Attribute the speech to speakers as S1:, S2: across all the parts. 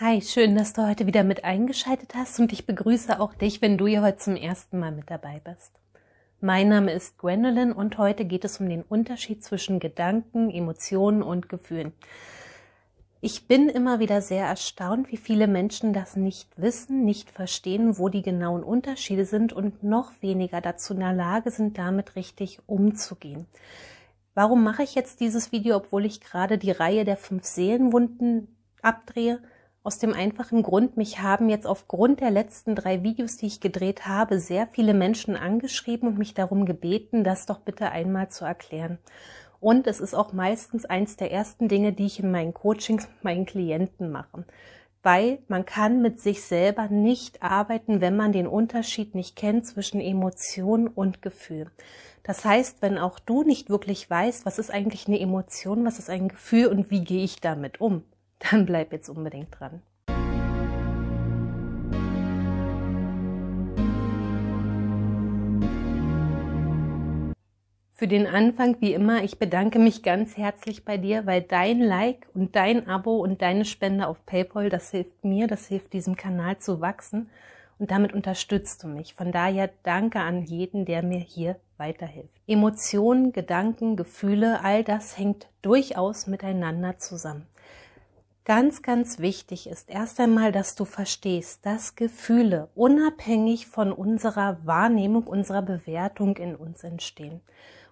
S1: Hi, schön, dass du heute wieder mit eingeschaltet hast und ich begrüße auch dich, wenn du hier heute zum ersten Mal mit dabei bist. Mein Name ist Gwendolyn und heute geht es um den Unterschied zwischen Gedanken, Emotionen und Gefühlen. Ich bin immer wieder sehr erstaunt, wie viele Menschen das nicht wissen, nicht verstehen, wo die genauen Unterschiede sind und noch weniger dazu in der Lage sind, damit richtig umzugehen. Warum mache ich jetzt dieses Video, obwohl ich gerade die Reihe der fünf Seelenwunden abdrehe? Aus dem einfachen Grund, mich haben jetzt aufgrund der letzten drei Videos, die ich gedreht habe, sehr viele Menschen angeschrieben und mich darum gebeten, das doch bitte einmal zu erklären. Und es ist auch meistens eins der ersten Dinge, die ich in meinen Coachings mit meinen Klienten mache. Weil man kann mit sich selber nicht arbeiten, wenn man den Unterschied nicht kennt zwischen Emotion und Gefühl. Das heißt, wenn auch du nicht wirklich weißt, was ist eigentlich eine Emotion, was ist ein Gefühl und wie gehe ich damit um, dann bleib jetzt unbedingt dran. Für den Anfang, wie immer, ich bedanke mich ganz herzlich bei dir, weil dein Like und dein Abo und deine Spende auf PayPal, das hilft mir, das hilft diesem Kanal zu wachsen und damit unterstützt du mich. Von daher danke an jeden, der mir hier weiterhilft. Emotionen, Gedanken, Gefühle, all das hängt durchaus miteinander zusammen ganz, ganz wichtig ist erst einmal, dass du verstehst, dass Gefühle unabhängig von unserer Wahrnehmung, unserer Bewertung in uns entstehen.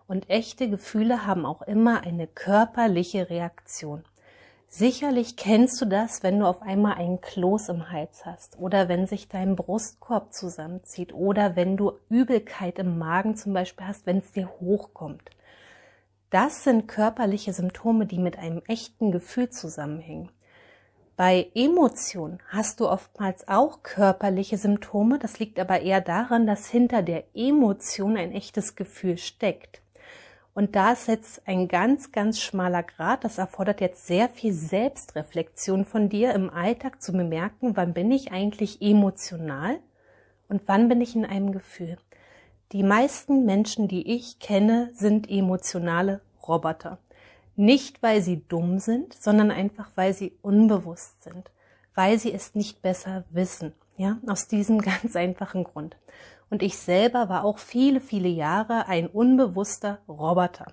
S1: Und echte Gefühle haben auch immer eine körperliche Reaktion. Sicherlich kennst du das, wenn du auf einmal einen Kloß im Hals hast oder wenn sich dein Brustkorb zusammenzieht oder wenn du Übelkeit im Magen zum Beispiel hast, wenn es dir hochkommt. Das sind körperliche Symptome, die mit einem echten Gefühl zusammenhängen. Bei Emotionen hast du oftmals auch körperliche Symptome. Das liegt aber eher daran, dass hinter der Emotion ein echtes Gefühl steckt. Und da ist jetzt ein ganz, ganz schmaler Grad. Das erfordert jetzt sehr viel Selbstreflexion von dir im Alltag zu bemerken, wann bin ich eigentlich emotional und wann bin ich in einem Gefühl. Die meisten Menschen, die ich kenne, sind emotionale Roboter. Nicht, weil sie dumm sind, sondern einfach, weil sie unbewusst sind, weil sie es nicht besser wissen. Ja, aus diesem ganz einfachen Grund. Und ich selber war auch viele, viele Jahre ein unbewusster Roboter.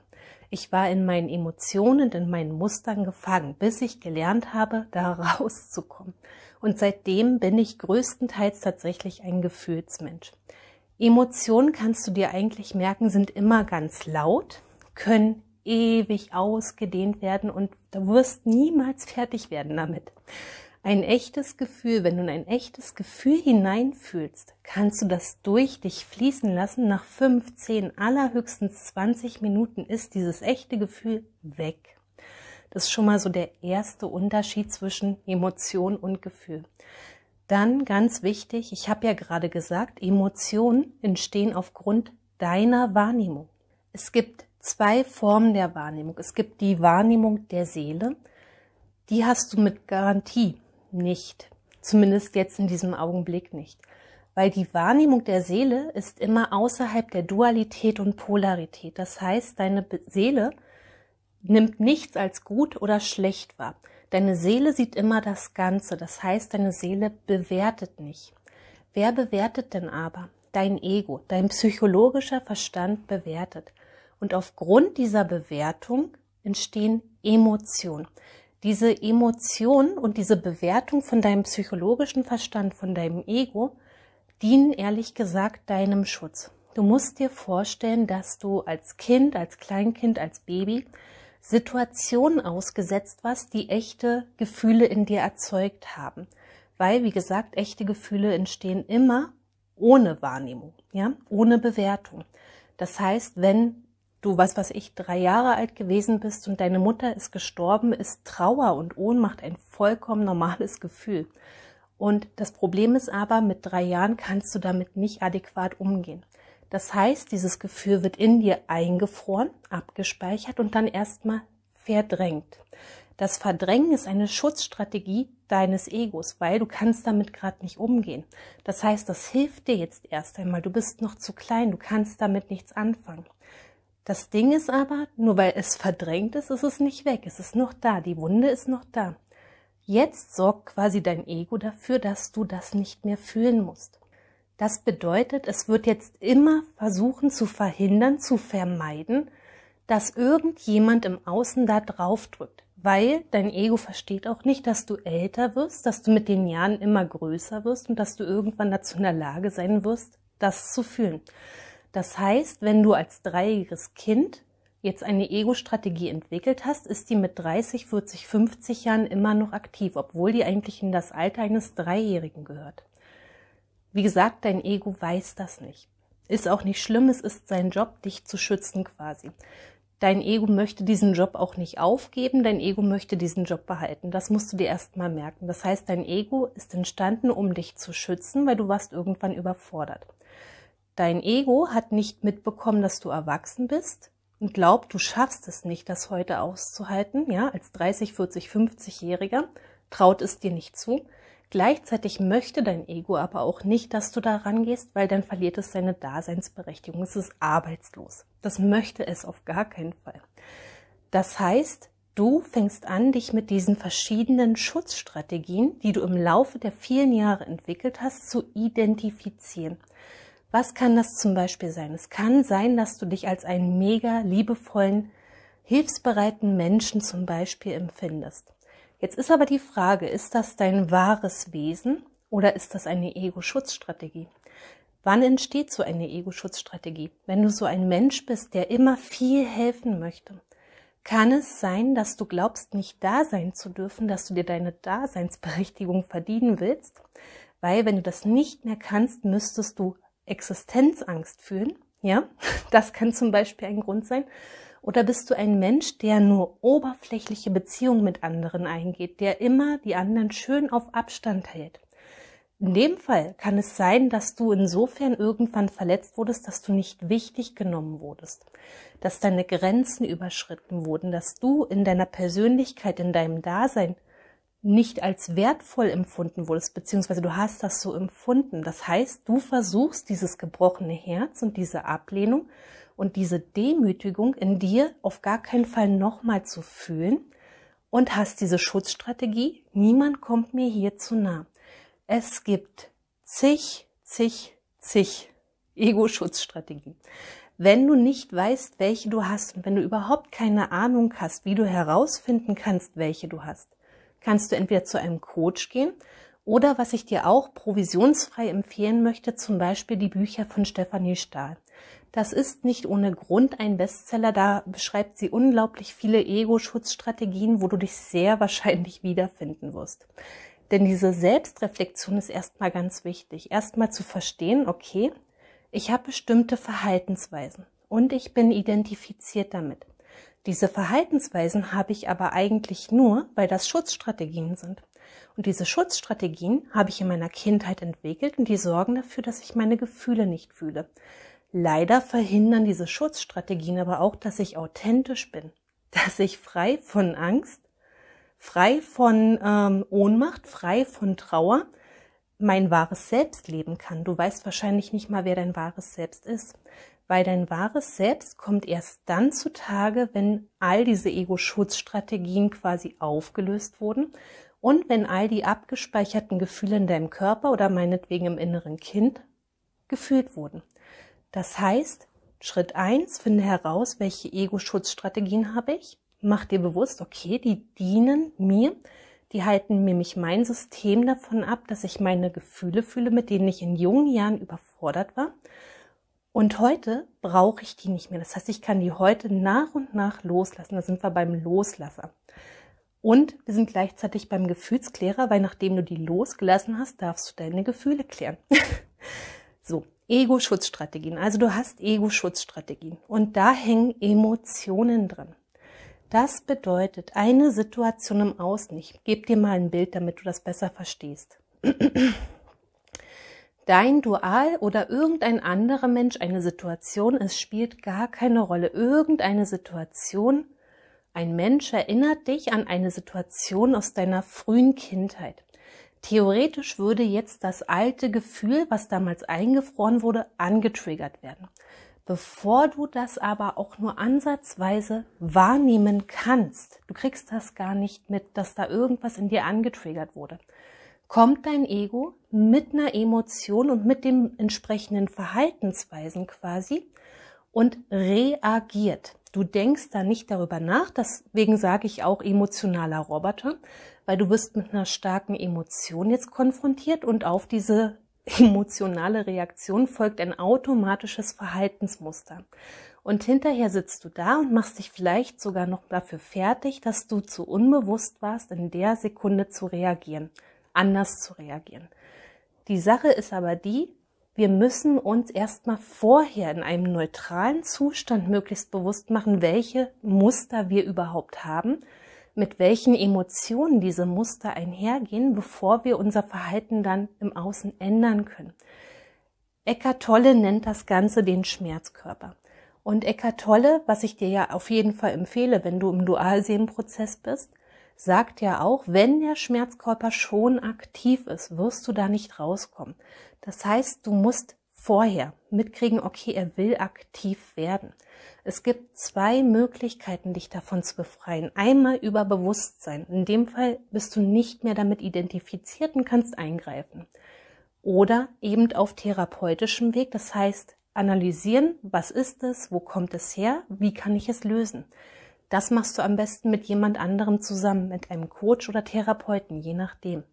S1: Ich war in meinen Emotionen, in meinen Mustern gefangen, bis ich gelernt habe, da rauszukommen. Und seitdem bin ich größtenteils tatsächlich ein Gefühlsmensch. Emotionen kannst du dir eigentlich merken, sind immer ganz laut, können ewig ausgedehnt werden und du wirst niemals fertig werden damit. Ein echtes Gefühl, wenn du in ein echtes Gefühl hineinfühlst, kannst du das durch dich fließen lassen. Nach fünf, zehn, allerhöchstens 20 Minuten ist dieses echte Gefühl weg. Das ist schon mal so der erste Unterschied zwischen Emotion und Gefühl. Dann ganz wichtig, ich habe ja gerade gesagt, Emotionen entstehen aufgrund deiner Wahrnehmung. Es gibt zwei Formen der Wahrnehmung. Es gibt die Wahrnehmung der Seele, die hast du mit Garantie nicht. Zumindest jetzt in diesem Augenblick nicht. Weil die Wahrnehmung der Seele ist immer außerhalb der Dualität und Polarität. Das heißt, deine Seele nimmt nichts als gut oder schlecht wahr. Deine Seele sieht immer das Ganze. Das heißt, deine Seele bewertet nicht. Wer bewertet denn aber? Dein Ego, dein psychologischer Verstand bewertet. Und aufgrund dieser Bewertung entstehen Emotionen. Diese Emotionen und diese Bewertung von deinem psychologischen Verstand, von deinem Ego, dienen ehrlich gesagt deinem Schutz. Du musst dir vorstellen, dass du als Kind, als Kleinkind, als Baby Situationen ausgesetzt warst, die echte Gefühle in dir erzeugt haben. Weil, wie gesagt, echte Gefühle entstehen immer ohne Wahrnehmung, ja, ohne Bewertung. Das heißt, wenn du, was was ich, drei Jahre alt gewesen bist und deine Mutter ist gestorben, ist Trauer und Ohnmacht ein vollkommen normales Gefühl. Und das Problem ist aber, mit drei Jahren kannst du damit nicht adäquat umgehen. Das heißt, dieses Gefühl wird in dir eingefroren, abgespeichert und dann erstmal verdrängt. Das Verdrängen ist eine Schutzstrategie deines Egos, weil du kannst damit gerade nicht umgehen. Das heißt, das hilft dir jetzt erst einmal. Du bist noch zu klein, du kannst damit nichts anfangen. Das Ding ist aber, nur weil es verdrängt ist, ist es nicht weg. Es ist noch da. Die Wunde ist noch da. Jetzt sorgt quasi dein Ego dafür, dass du das nicht mehr fühlen musst. Das bedeutet, es wird jetzt immer versuchen zu verhindern, zu vermeiden, dass irgendjemand im Außen da drauf drückt, weil dein Ego versteht auch nicht, dass du älter wirst, dass du mit den Jahren immer größer wirst und dass du irgendwann dazu in der Lage sein wirst, das zu fühlen. Das heißt, wenn du als dreijähriges Kind jetzt eine Ego-Strategie entwickelt hast, ist die mit 30, 40, 50 Jahren immer noch aktiv, obwohl die eigentlich in das Alter eines Dreijährigen gehört. Wie gesagt, dein Ego weiß das nicht. Ist auch nicht schlimm, es ist sein Job, dich zu schützen quasi. Dein Ego möchte diesen Job auch nicht aufgeben, dein Ego möchte diesen Job behalten. Das musst du dir erstmal merken. Das heißt, dein Ego ist entstanden, um dich zu schützen, weil du warst irgendwann überfordert. Dein Ego hat nicht mitbekommen, dass du erwachsen bist und glaubt, du schaffst es nicht, das heute auszuhalten, ja, als 30, 40, 50-Jähriger, traut es dir nicht zu. Gleichzeitig möchte dein Ego aber auch nicht, dass du da rangehst, weil dann verliert es seine Daseinsberechtigung. Es ist arbeitslos. Das möchte es auf gar keinen Fall. Das heißt, du fängst an, dich mit diesen verschiedenen Schutzstrategien, die du im Laufe der vielen Jahre entwickelt hast, zu identifizieren. Was kann das zum Beispiel sein? Es kann sein, dass du dich als einen mega liebevollen, hilfsbereiten Menschen zum Beispiel empfindest. Jetzt ist aber die Frage, ist das dein wahres Wesen oder ist das eine Ego-Schutzstrategie? Wann entsteht so eine Ego-Schutzstrategie? Wenn du so ein Mensch bist, der immer viel helfen möchte, kann es sein, dass du glaubst, nicht da sein zu dürfen, dass du dir deine Daseinsberechtigung verdienen willst? Weil wenn du das nicht mehr kannst, müsstest du Existenzangst fühlen? ja, das kann zum Beispiel ein Grund sein. Oder bist du ein Mensch, der nur oberflächliche Beziehungen mit anderen eingeht, der immer die anderen schön auf Abstand hält? In dem Fall kann es sein, dass du insofern irgendwann verletzt wurdest, dass du nicht wichtig genommen wurdest, dass deine Grenzen überschritten wurden, dass du in deiner Persönlichkeit, in deinem Dasein nicht als wertvoll empfunden wurdest, beziehungsweise du hast das so empfunden. Das heißt, du versuchst dieses gebrochene Herz und diese Ablehnung und diese Demütigung in dir auf gar keinen Fall nochmal zu fühlen und hast diese Schutzstrategie, niemand kommt mir hier zu nah. Es gibt zig, zig, zig Ego-Schutzstrategien. Wenn du nicht weißt, welche du hast und wenn du überhaupt keine Ahnung hast, wie du herausfinden kannst, welche du hast, kannst du entweder zu einem Coach gehen oder was ich dir auch provisionsfrei empfehlen möchte, zum Beispiel die Bücher von Stefanie Stahl. Das ist nicht ohne Grund ein Bestseller, da beschreibt sie unglaublich viele Ego-Schutzstrategien, wo du dich sehr wahrscheinlich wiederfinden wirst. Denn diese Selbstreflexion ist erstmal ganz wichtig. Erstmal zu verstehen, okay, ich habe bestimmte Verhaltensweisen und ich bin identifiziert damit. Diese Verhaltensweisen habe ich aber eigentlich nur, weil das Schutzstrategien sind. Und diese Schutzstrategien habe ich in meiner Kindheit entwickelt und die sorgen dafür, dass ich meine Gefühle nicht fühle. Leider verhindern diese Schutzstrategien aber auch, dass ich authentisch bin, dass ich frei von Angst, frei von ähm, Ohnmacht, frei von Trauer mein wahres Selbst leben kann. Du weißt wahrscheinlich nicht mal, wer dein wahres Selbst ist weil dein wahres Selbst kommt erst dann zutage, wenn all diese Ego-Schutzstrategien quasi aufgelöst wurden und wenn all die abgespeicherten Gefühle in deinem Körper oder meinetwegen im inneren Kind gefühlt wurden. Das heißt, Schritt eins: finde heraus, welche Ego-Schutzstrategien habe ich. Mach dir bewusst, okay, die dienen mir, die halten nämlich mein System davon ab, dass ich meine Gefühle fühle, mit denen ich in jungen Jahren überfordert war. Und heute brauche ich die nicht mehr. Das heißt, ich kann die heute nach und nach loslassen. Da sind wir beim Loslasser. Und wir sind gleichzeitig beim Gefühlsklärer, weil nachdem du die losgelassen hast, darfst du deine Gefühle klären. so, Ego-Schutzstrategien. Also du hast Ego-Schutzstrategien. Und da hängen Emotionen dran. Das bedeutet eine Situation im Außen. Ich gebe dir mal ein Bild, damit du das besser verstehst. dein Dual oder irgendein anderer Mensch, eine Situation, es spielt gar keine Rolle. Irgendeine Situation, ein Mensch erinnert dich an eine Situation aus deiner frühen Kindheit. Theoretisch würde jetzt das alte Gefühl, was damals eingefroren wurde, angetriggert werden. Bevor du das aber auch nur ansatzweise wahrnehmen kannst, du kriegst das gar nicht mit, dass da irgendwas in dir angetriggert wurde kommt dein Ego mit einer Emotion und mit dem entsprechenden Verhaltensweisen quasi und reagiert. Du denkst da nicht darüber nach, deswegen sage ich auch emotionaler Roboter, weil du wirst mit einer starken Emotion jetzt konfrontiert und auf diese emotionale Reaktion folgt ein automatisches Verhaltensmuster. Und hinterher sitzt du da und machst dich vielleicht sogar noch dafür fertig, dass du zu unbewusst warst, in der Sekunde zu reagieren anders zu reagieren. Die Sache ist aber die, wir müssen uns erstmal vorher in einem neutralen Zustand möglichst bewusst machen, welche Muster wir überhaupt haben, mit welchen Emotionen diese Muster einhergehen, bevor wir unser Verhalten dann im Außen ändern können. Eckart Tolle nennt das Ganze den Schmerzkörper. Und Eckart Tolle, was ich dir ja auf jeden Fall empfehle, wenn du im Dualseelenprozess bist, sagt ja auch, wenn der Schmerzkörper schon aktiv ist, wirst du da nicht rauskommen. Das heißt, du musst vorher mitkriegen, okay, er will aktiv werden. Es gibt zwei Möglichkeiten, dich davon zu befreien. Einmal über Bewusstsein. In dem Fall bist du nicht mehr damit identifiziert und kannst eingreifen. Oder eben auf therapeutischem Weg, das heißt analysieren, was ist es, wo kommt es her, wie kann ich es lösen. Das machst du am besten mit jemand anderem zusammen, mit einem Coach oder Therapeuten, je nachdem.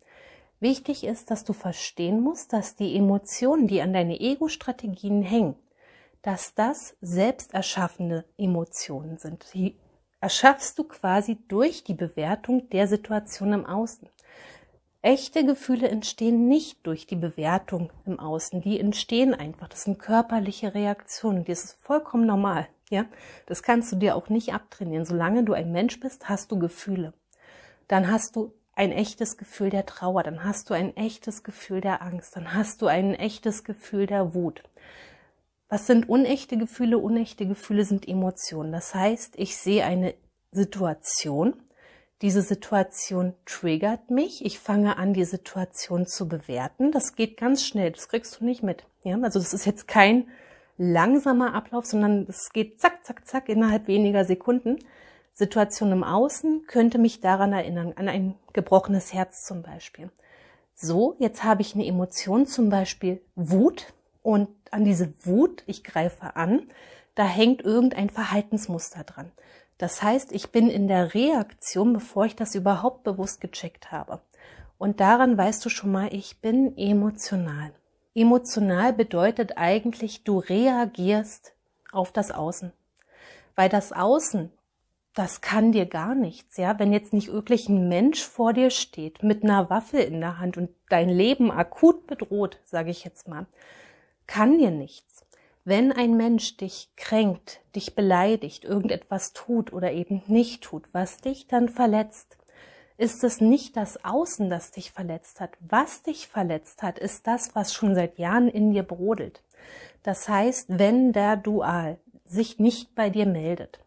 S1: Wichtig ist, dass du verstehen musst, dass die Emotionen, die an deine Ego-Strategien hängen, dass das selbst erschaffene Emotionen sind. Die erschaffst du quasi durch die Bewertung der Situation im Außen. Echte Gefühle entstehen nicht durch die Bewertung im Außen. Die entstehen einfach. Das sind körperliche Reaktionen. Das ist vollkommen normal. Ja, das kannst du dir auch nicht abtrainieren. Solange du ein Mensch bist, hast du Gefühle. Dann hast du ein echtes Gefühl der Trauer, dann hast du ein echtes Gefühl der Angst, dann hast du ein echtes Gefühl der Wut. Was sind unechte Gefühle? Unechte Gefühle sind Emotionen. Das heißt, ich sehe eine Situation, diese Situation triggert mich, ich fange an, die Situation zu bewerten. Das geht ganz schnell, das kriegst du nicht mit. Ja? Also das ist jetzt kein langsamer Ablauf, sondern es geht zack, zack, zack innerhalb weniger Sekunden. Situation im Außen könnte mich daran erinnern, an ein gebrochenes Herz zum Beispiel. So, jetzt habe ich eine Emotion, zum Beispiel Wut, und an diese Wut, ich greife an, da hängt irgendein Verhaltensmuster dran. Das heißt, ich bin in der Reaktion, bevor ich das überhaupt bewusst gecheckt habe. Und daran weißt du schon mal, ich bin emotional. Emotional bedeutet eigentlich, du reagierst auf das Außen. Weil das Außen, das kann dir gar nichts, ja. Wenn jetzt nicht wirklich ein Mensch vor dir steht mit einer Waffe in der Hand und dein Leben akut bedroht, sage ich jetzt mal, kann dir nichts. Wenn ein Mensch dich kränkt, dich beleidigt, irgendetwas tut oder eben nicht tut, was dich dann verletzt, ist es nicht das Außen, das dich verletzt hat. Was dich verletzt hat, ist das, was schon seit Jahren in dir brodelt. Das heißt, wenn der Dual sich nicht bei dir meldet,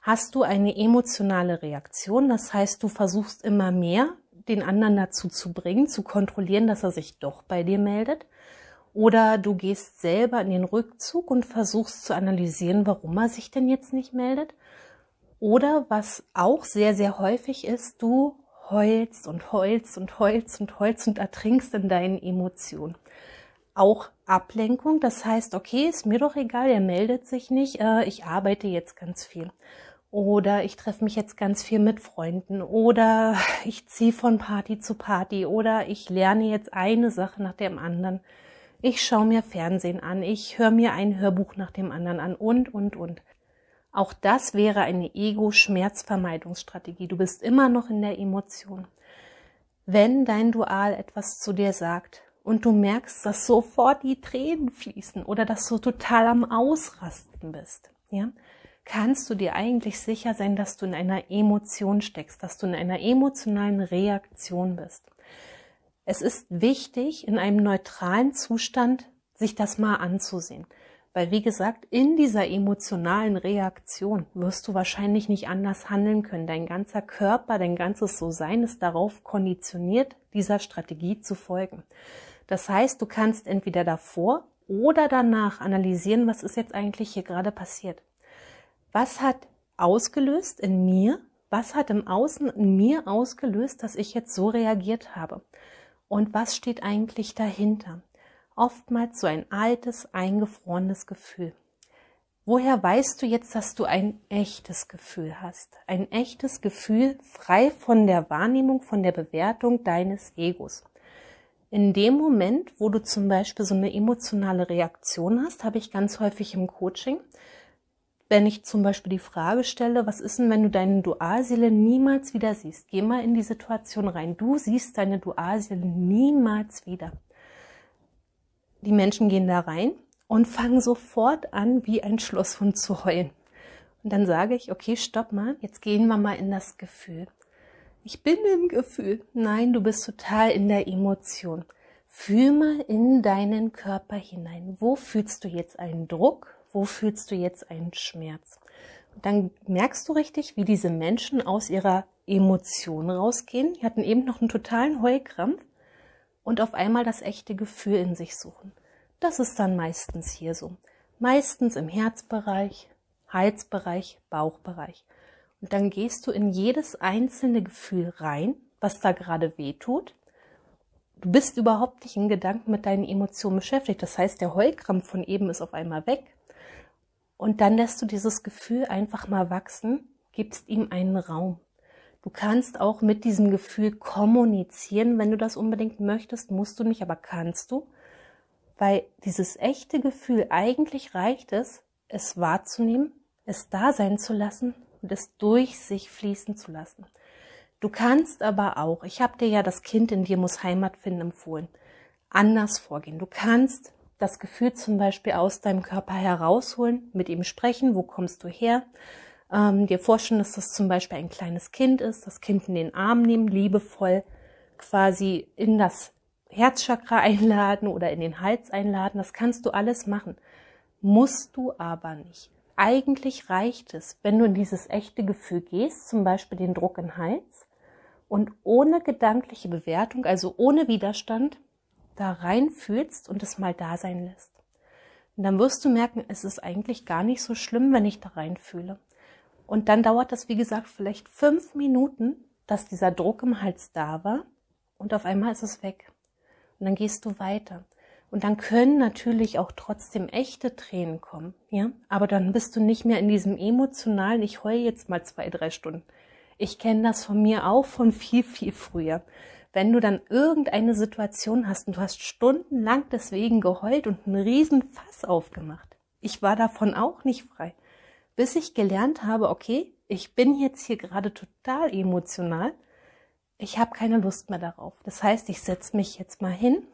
S1: hast du eine emotionale Reaktion. Das heißt, du versuchst immer mehr, den anderen dazu zu bringen, zu kontrollieren, dass er sich doch bei dir meldet. Oder du gehst selber in den Rückzug und versuchst zu analysieren, warum er sich denn jetzt nicht meldet. Oder was auch sehr, sehr häufig ist, du heulst und heulst und heulst und heulst und ertrinkst in deinen Emotionen. Auch Ablenkung, das heißt, okay, ist mir doch egal, er meldet sich nicht, äh, ich arbeite jetzt ganz viel. Oder ich treffe mich jetzt ganz viel mit Freunden. Oder ich ziehe von Party zu Party. Oder ich lerne jetzt eine Sache nach dem anderen. Ich schaue mir Fernsehen an. Ich höre mir ein Hörbuch nach dem anderen an. Und, und, und. Auch das wäre eine Ego-Schmerzvermeidungsstrategie. Du bist immer noch in der Emotion. Wenn dein Dual etwas zu dir sagt und du merkst, dass sofort die Tränen fließen oder dass du total am Ausrasten bist, ja, kannst du dir eigentlich sicher sein, dass du in einer Emotion steckst, dass du in einer emotionalen Reaktion bist. Es ist wichtig, in einem neutralen Zustand sich das mal anzusehen. Weil, wie gesagt, in dieser emotionalen Reaktion wirst du wahrscheinlich nicht anders handeln können. Dein ganzer Körper, dein ganzes So-Sein ist darauf konditioniert, dieser Strategie zu folgen. Das heißt, du kannst entweder davor oder danach analysieren, was ist jetzt eigentlich hier gerade passiert. Was hat ausgelöst in mir? Was hat im Außen in mir ausgelöst, dass ich jetzt so reagiert habe? Und was steht eigentlich dahinter? oftmals so ein altes, eingefrorenes Gefühl. Woher weißt du jetzt, dass du ein echtes Gefühl hast? Ein echtes Gefühl frei von der Wahrnehmung, von der Bewertung deines Egos. In dem Moment, wo du zum Beispiel so eine emotionale Reaktion hast, habe ich ganz häufig im Coaching, wenn ich zum Beispiel die Frage stelle, was ist denn, wenn du deine Dualseele niemals wieder siehst? Geh mal in die Situation rein. Du siehst deine Dualseele niemals wieder die Menschen gehen da rein und fangen sofort an, wie ein Schlosshund zu heulen. Und dann sage ich, okay, stopp mal, jetzt gehen wir mal in das Gefühl. Ich bin im Gefühl. Nein, du bist total in der Emotion. Fühl mal in deinen Körper hinein. Wo fühlst du jetzt einen Druck? Wo fühlst du jetzt einen Schmerz? Und dann merkst du richtig, wie diese Menschen aus ihrer Emotion rausgehen. Die hatten eben noch einen totalen Heulkrampf und auf einmal das echte Gefühl in sich suchen. Das ist dann meistens hier so. Meistens im Herzbereich, Halsbereich, Bauchbereich. Und dann gehst du in jedes einzelne Gefühl rein, was da gerade weh tut. Du bist überhaupt nicht in Gedanken mit deinen Emotionen beschäftigt. Das heißt, der Heulkrampf von eben ist auf einmal weg. Und dann lässt du dieses Gefühl einfach mal wachsen, gibst ihm einen Raum. Du kannst auch mit diesem Gefühl kommunizieren, wenn du das unbedingt möchtest, musst du nicht, aber kannst du. Weil dieses echte Gefühl, eigentlich reicht es, es wahrzunehmen, es da sein zu lassen und es durch sich fließen zu lassen. Du kannst aber auch, ich habe dir ja das Kind in dir muss Heimat finden empfohlen, anders vorgehen. Du kannst das Gefühl zum Beispiel aus deinem Körper herausholen, mit ihm sprechen, wo kommst du her, ähm, dir vorstellen, dass das zum Beispiel ein kleines Kind ist, das Kind in den Arm nehmen, liebevoll quasi in das Herzchakra einladen oder in den Hals einladen. Das kannst du alles machen. Musst du aber nicht. Eigentlich reicht es, wenn du in dieses echte Gefühl gehst, zum Beispiel den Druck in den Hals und ohne gedankliche Bewertung, also ohne Widerstand, da reinfühlst und es mal da sein lässt. Und dann wirst du merken, es ist eigentlich gar nicht so schlimm, wenn ich da reinfühle. Und dann dauert das, wie gesagt, vielleicht fünf Minuten, dass dieser Druck im Hals da war und auf einmal ist es weg. Und dann gehst du weiter. Und dann können natürlich auch trotzdem echte Tränen kommen, ja. Aber dann bist du nicht mehr in diesem emotionalen, ich heule jetzt mal zwei, drei Stunden. Ich kenne das von mir auch von viel, viel früher. Wenn du dann irgendeine Situation hast und du hast stundenlang deswegen geheult und einen riesen Fass aufgemacht. Ich war davon auch nicht frei bis ich gelernt habe, okay, ich bin jetzt hier gerade total emotional, ich habe keine Lust mehr darauf. Das heißt, ich setze mich jetzt mal hin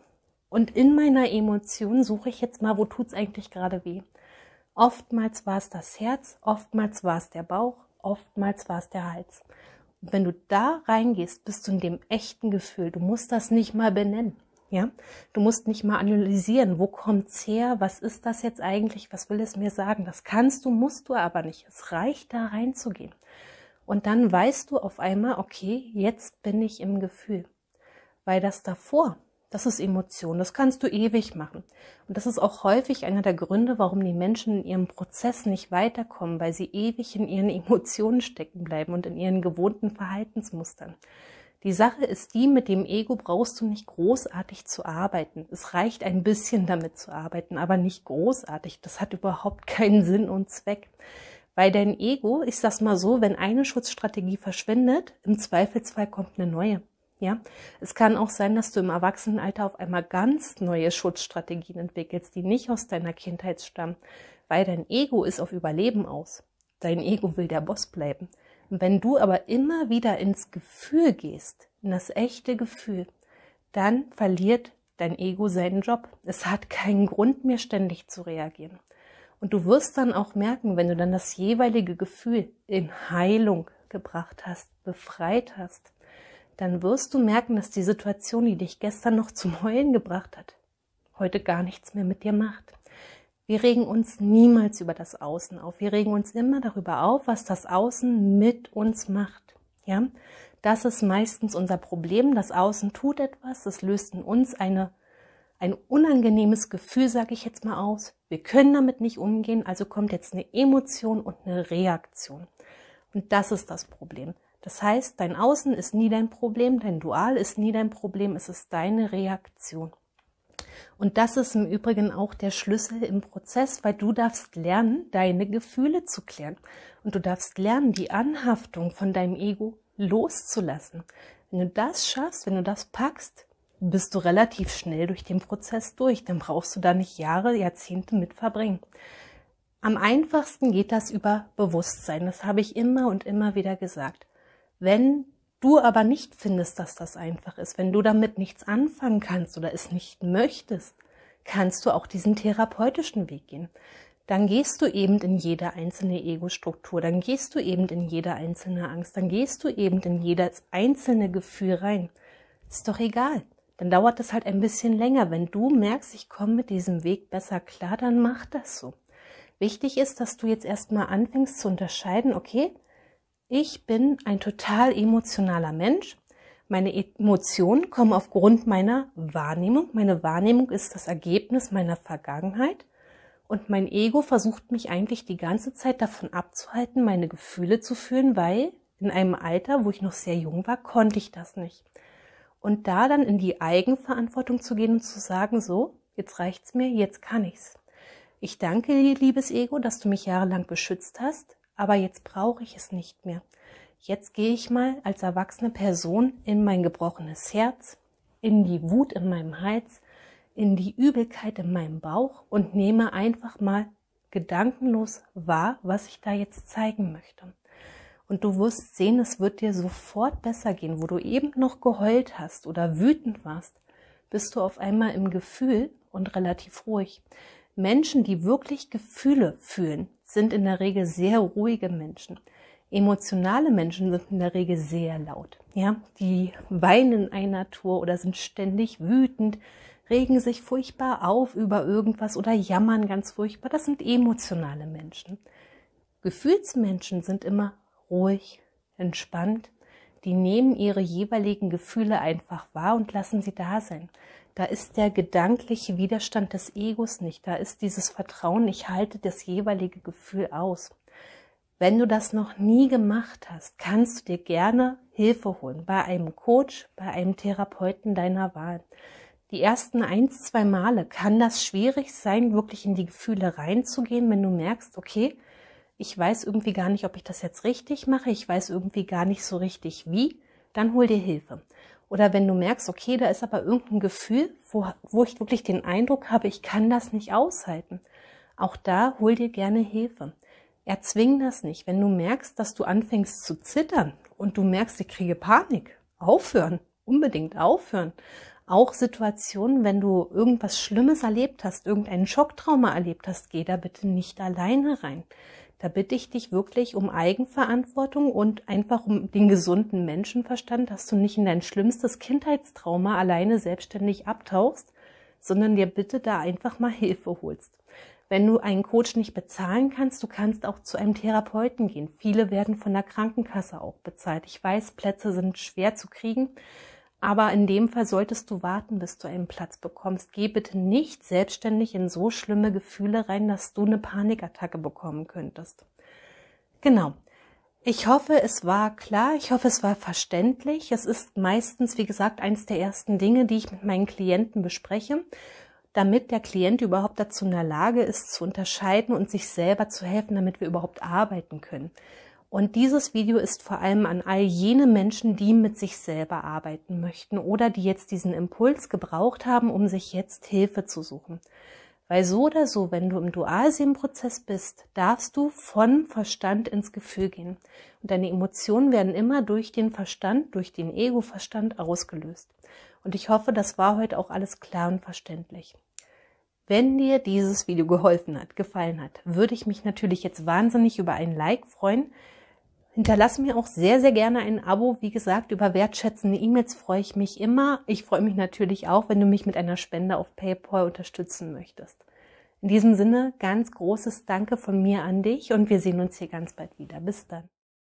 S1: und in meiner Emotion suche ich jetzt mal, wo tut's eigentlich gerade weh. Oftmals war es das Herz, oftmals war es der Bauch, oftmals war es der Hals. Und wenn du da reingehst, bist du in dem echten Gefühl. Du musst das nicht mal benennen. Ja, du musst nicht mal analysieren, wo kommt's her, was ist das jetzt eigentlich, was will es mir sagen? Das kannst du, musst du aber nicht. Es reicht da reinzugehen. Und dann weißt du auf einmal, okay, jetzt bin ich im Gefühl. Weil das davor, das ist Emotion, das kannst du ewig machen. Und das ist auch häufig einer der Gründe, warum die Menschen in ihrem Prozess nicht weiterkommen, weil sie ewig in ihren Emotionen stecken bleiben und in ihren gewohnten Verhaltensmustern. Die Sache ist die, mit dem Ego brauchst du nicht großartig zu arbeiten. Es reicht ein bisschen damit zu arbeiten, aber nicht großartig. Das hat überhaupt keinen Sinn und Zweck. Weil dein Ego, ich sag's mal so, wenn eine Schutzstrategie verschwindet, im Zweifelsfall kommt eine neue. Ja, es kann auch sein, dass du im Erwachsenenalter auf einmal ganz neue Schutzstrategien entwickelst, die nicht aus deiner Kindheit stammen, weil dein Ego ist auf Überleben aus. Dein Ego will der Boss bleiben. Wenn du aber immer wieder ins Gefühl gehst, in das echte Gefühl, dann verliert dein Ego seinen Job. Es hat keinen Grund mehr ständig zu reagieren. Und du wirst dann auch merken, wenn du dann das jeweilige Gefühl in Heilung gebracht hast, befreit hast, dann wirst du merken, dass die Situation, die dich gestern noch zum Heulen gebracht hat, heute gar nichts mehr mit dir macht. Wir regen uns niemals über das Außen auf. Wir regen uns immer darüber auf, was das Außen mit uns macht. Ja, das ist meistens unser Problem. Das Außen tut etwas. Das löst in uns eine, ein unangenehmes Gefühl, sage ich jetzt mal aus. Wir können damit nicht umgehen. Also kommt jetzt eine Emotion und eine Reaktion. Und das ist das Problem. Das heißt, dein Außen ist nie dein Problem, dein Dual ist nie dein Problem, es ist deine Reaktion. Und das ist im Übrigen auch der Schlüssel im Prozess, weil du darfst lernen, deine Gefühle zu klären. Und du darfst lernen, die Anhaftung von deinem Ego loszulassen. Wenn du das schaffst, wenn du das packst, bist du relativ schnell durch den Prozess durch. Dann brauchst du da nicht Jahre, Jahrzehnte mit verbringen. Am einfachsten geht das über Bewusstsein. Das habe ich immer und immer wieder gesagt. Wenn du aber nicht findest, dass das einfach ist, wenn du damit nichts anfangen kannst oder es nicht möchtest, kannst du auch diesen therapeutischen Weg gehen. Dann gehst du eben in jede einzelne Ego-Struktur, dann gehst du eben in jede einzelne Angst, dann gehst du eben in jedes einzelne Gefühl rein. Ist doch egal. Dann dauert das halt ein bisschen länger. Wenn du merkst, ich komme mit diesem Weg besser klar, dann mach das so. Wichtig ist, dass du jetzt erstmal anfängst zu unterscheiden, okay, ich bin ein total emotionaler Mensch. Meine Emotionen kommen aufgrund meiner Wahrnehmung. Meine Wahrnehmung ist das Ergebnis meiner Vergangenheit. Und mein Ego versucht mich eigentlich die ganze Zeit davon abzuhalten, meine Gefühle zu fühlen, weil in einem Alter, wo ich noch sehr jung war, konnte ich das nicht. Und da dann in die Eigenverantwortung zu gehen und zu sagen, so, jetzt reicht's mir, jetzt kann ich's. Ich danke dir, liebes Ego, dass du mich jahrelang beschützt hast aber jetzt brauche ich es nicht mehr. Jetzt gehe ich mal als erwachsene Person in mein gebrochenes Herz, in die Wut in meinem Hals, in die Übelkeit in meinem Bauch und nehme einfach mal gedankenlos wahr, was ich da jetzt zeigen möchte. Und du wirst sehen, es wird dir sofort besser gehen, wo du eben noch geheult hast oder wütend warst, bist du auf einmal im Gefühl und relativ ruhig. Menschen, die wirklich Gefühle fühlen, sind in der Regel sehr ruhige Menschen. Emotionale Menschen sind in der Regel sehr laut. Ja, die weinen einer Natur oder sind ständig wütend, regen sich furchtbar auf über irgendwas oder jammern ganz furchtbar. Das sind emotionale Menschen. Gefühlsmenschen sind immer ruhig, entspannt. Die nehmen ihre jeweiligen Gefühle einfach wahr und lassen sie da sein. Da ist der gedankliche Widerstand des Egos nicht. Da ist dieses Vertrauen, ich halte das jeweilige Gefühl aus. Wenn du das noch nie gemacht hast, kannst du dir gerne Hilfe holen bei einem Coach, bei einem Therapeuten deiner Wahl. Die ersten ein, zwei Male kann das schwierig sein, wirklich in die Gefühle reinzugehen, wenn du merkst, okay, ich weiß irgendwie gar nicht, ob ich das jetzt richtig mache, ich weiß irgendwie gar nicht so richtig wie, dann hol dir Hilfe. Oder wenn du merkst, okay, da ist aber irgendein Gefühl, wo, wo ich wirklich den Eindruck habe, ich kann das nicht aushalten. Auch da hol dir gerne Hilfe. Erzwing das nicht. Wenn du merkst, dass du anfängst zu zittern und du merkst, ich kriege Panik, aufhören, unbedingt aufhören. Auch Situationen, wenn du irgendwas Schlimmes erlebt hast, irgendeinen Schocktrauma erlebt hast, geh da bitte nicht alleine rein. Da bitte ich dich wirklich um Eigenverantwortung und einfach um den gesunden Menschenverstand, dass du nicht in dein schlimmstes Kindheitstrauma alleine selbstständig abtauchst, sondern dir bitte da einfach mal Hilfe holst. Wenn du einen Coach nicht bezahlen kannst, du kannst auch zu einem Therapeuten gehen. Viele werden von der Krankenkasse auch bezahlt. Ich weiß, Plätze sind schwer zu kriegen. Aber in dem Fall solltest du warten, bis du einen Platz bekommst. Geh bitte nicht selbstständig in so schlimme Gefühle rein, dass du eine Panikattacke bekommen könntest. Genau. Ich hoffe, es war klar. Ich hoffe, es war verständlich. Es ist meistens, wie gesagt, eins der ersten Dinge, die ich mit meinen Klienten bespreche, damit der Klient überhaupt dazu in der Lage ist, zu unterscheiden und sich selber zu helfen, damit wir überhaupt arbeiten können. Und dieses Video ist vor allem an all jene Menschen, die mit sich selber arbeiten möchten oder die jetzt diesen Impuls gebraucht haben, um sich jetzt Hilfe zu suchen. Weil so oder so, wenn du im Dualseelenprozess bist, darfst du von Verstand ins Gefühl gehen. Und deine Emotionen werden immer durch den Verstand, durch den Ego-Verstand ausgelöst. Und ich hoffe, das war heute auch alles klar und verständlich. Wenn dir dieses Video geholfen hat, gefallen hat, würde ich mich natürlich jetzt wahnsinnig über ein Like freuen. Hinterlass mir auch sehr, sehr gerne ein Abo. Wie gesagt, über wertschätzende E-Mails freue ich mich immer. Ich freue mich natürlich auch, wenn du mich mit einer Spende auf PayPal unterstützen möchtest. In diesem Sinne ganz großes Danke von mir an dich und wir sehen uns hier ganz bald wieder. Bis dann.